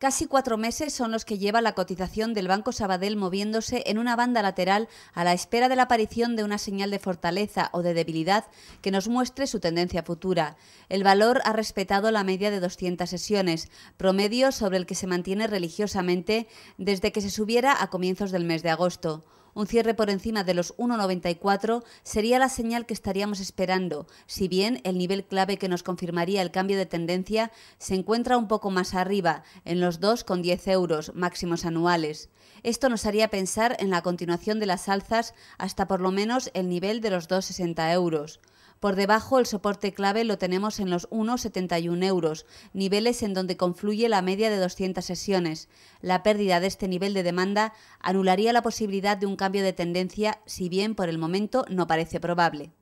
Casi cuatro meses son los que lleva la cotización del Banco Sabadell moviéndose en una banda lateral a la espera de la aparición de una señal de fortaleza o de debilidad que nos muestre su tendencia futura. El valor ha respetado la media de 200 sesiones, promedio sobre el que se mantiene religiosamente desde que se subiera a comienzos del mes de agosto. Un cierre por encima de los 1,94 sería la señal que estaríamos esperando, si bien el nivel clave que nos confirmaría el cambio de tendencia se encuentra un poco más arriba, en los 2,10 euros máximos anuales. Esto nos haría pensar en la continuación de las alzas hasta por lo menos el nivel de los 2,60 euros. Por debajo el soporte clave lo tenemos en los 1,71 euros, niveles en donde confluye la media de 200 sesiones. La pérdida de este nivel de demanda anularía la posibilidad de un cambio de tendencia, si bien por el momento no parece probable.